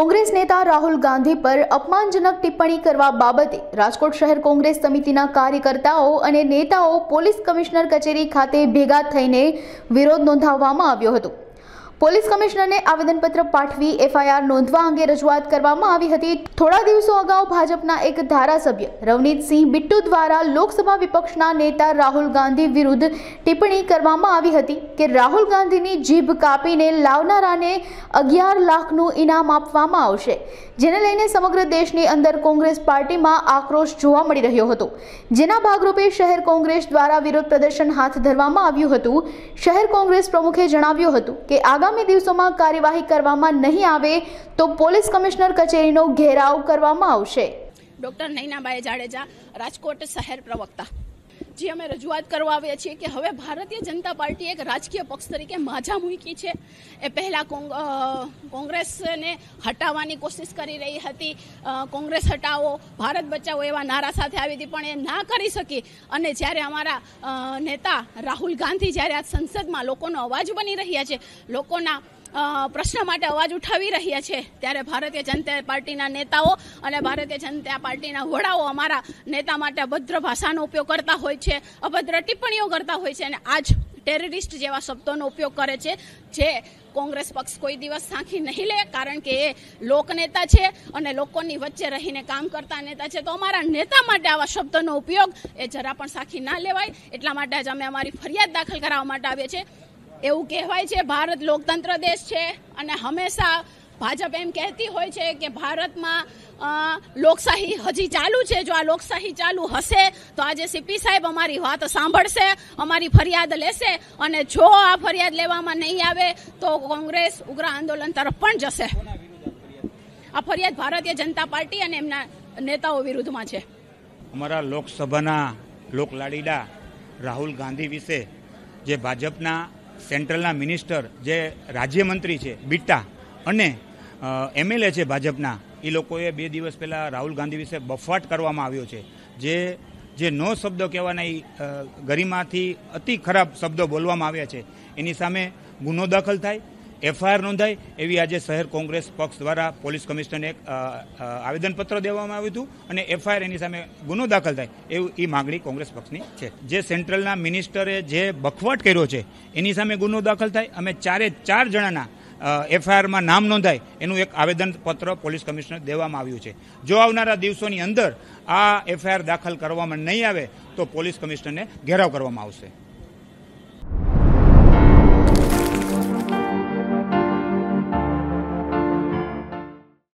કોંગ્રેસ નેતા રાહુલ ગાંધી પર અપમાનજનક ટિપ્પણી કરવા બાબતે રાજકોટ શહેર કોંગ્રેસ સમિતિના કાર્યકર્તાઓ અને નેતાઓ પોલીસ કમિશનર કચેરી ખાતે ભેગા થઈને વિરોધ નોંધાવવામાં આવ્યો હતો પોલીસ કમિશનરને આવેદનપત્ર પાઠવી એફઆઈઆર નોંધવા અંગે રજૂઆત કરવામાં આવી હતી થોડા દિવસો અગાઉ ભાજપના એક ધારાસભ્ય રવનીતસિંહ બિટ્ટુ દ્વારા લોકસભા વિપક્ષના નેતા રાહુલ ગાંધી વિરુદ્ધ ટિપ્પણી કરવામાં આવી હતી કે રાહુલ ગાંધીની જીભ કાપીને લાવનારાને અગિયાર લાખનું ઇનામ આપવામાં આવશે જેને લઈને સમગ્ર દેશની અંદર કોંગ્રેસ પાર્ટીમાં આક્રોશ જોવા મળી રહ્યો હતો જેના ભાગરૂપે શહેર કોંગ્રેસ દ્વારા વિરોધ પ્રદર્શન હાથ ધરવામાં આવ્યું હતું શહેર કોંગ્રેસ પ્રમુખે જણાવ્યું હતું કે આગામી આગામી દિવસોમાં કાર્યવાહી કરવામાં નહીં આવે તો પોલીસ કમિશનર કચેરીનો ઘેરાવ કરવામાં આવશે ડોક્ટર નૈનાબાઈ જાડેજા રાજકોટ શહેર પ્રવક્તા જે અમે રજૂઆત કરવા આવ્યા છીએ કે હવે ભારતીય જનતા પાર્ટી એક રાજકીય પક્ષ તરીકે માજા મૂકી છે એ પહેલાં કોંગ્રેસને હટાવવાની કોશિશ કરી રહી હતી કોંગ્રેસ હટાવો ભારત બચાવો એવા નારા સાથે આવી હતી પણ એ ના કરી શકી અને જ્યારે અમારા નેતા રાહુલ ગાંધી જ્યારે આ સંસદમાં લોકોનો અવાજ બની રહ્યા છે લોકોના પ્રશ્ન માટે અવાજ ઉઠાવી રહ્યા છે ત્યારે ભારતીય જનતા પાર્ટીના નેતાઓ અને ભારતીય જનતા પાર્ટીના વડાઓ અમારા નેતા માટે અભદ્ર ભાષાનો ઉપયોગ કરતા હોય છે અભદ્ર ટિપ્પણીઓ કરતા હોય છે અને આજ ટેરરિસ્ટ જેવા શબ્દોનો ઉપયોગ કરે છે જે કોંગ્રેસ પક્ષ કોઈ દિવસ સાંખી નહીં લે કારણ કે એ લોકનેતા છે અને લોકોની વચ્ચે રહીને કામ કરતા નેતા છે તો અમારા નેતા માટે આવા શબ્દોનો ઉપયોગ એ જરા પણ સાખી ના લેવાય એટલા માટે જ અમે અમારી ફરિયાદ દાખલ કરાવવા માટે આવીએ છીએ એવું કહેવાય છે ભારત લોકતંત્ર દેશ છે અને હંમેશા ભાજપ એમ કહેતી હોય છે કે ભારતમાં લોકશાહી હજી ચાલુ છે જો આ લોકશાહી ચાલુ હશે તો આજે સીપી સાહેબ અમારી વાત સાંભળશે અમારી ફરિયાદ લેશે અને જો આ ફરિયાદ લેવામાં નહીં આવે તો કોંગ્રેસ ઉગ્ર આંદોલન તરફ પણ જશે આ ફરિયાદ ભારતીય જનતા પાર્ટી અને એમના નેતાઓ વિરુદ્ધમાં છે અમારા લોકસભાના લોકલાડીડા રાહુલ ગાંધી વિશે જે ભાજપના સેન્ટ્રલના મિનિસ્ટર જે રાજ્યમંત્રી છે બિટ્ટા અને એમએલએ છે ભાજપના એ લોકોએ બે દિવસ પહેલાં રાહુલ ગાંધી વિશે બફાટ કરવામાં આવ્યો છે જે જે નો શબ્દો કહેવાના એ ગરિમાથી અતિ ખરાબ શબ્દો બોલવામાં આવ્યા છે એની સામે ગુનો દાખલ થાય એફઆઈઆર નોંધાય એવી આજે શહેર કોંગ્રેસ પક્ષ દ્વારા પોલીસ કમિશનરને એક આવેદનપત્ર દેવામાં આવ્યું હતું અને એફઆઈઆર એની સામે ગુનો દાખલ થાય એવું એ માગણી કોંગ્રેસ પક્ષની છે જે સેન્ટ્રલના મિનિસ્ટરે જે બખવટ કર્યો છે એની સામે ગુનો દાખલ થાય અમે ચારે ચાર જણાના એફઆઈઆરમાં નામ નોંધાય એનું એક આવેદનપત્ર પોલીસ કમિશનર દેવામાં આવ્યું છે જો આવનારા દિવસોની અંદર આ એફઆઈઆર દાખલ કરવામાં નહીં આવે તો પોલીસ કમિશનરને ઘેરાવ કરવામાં આવશે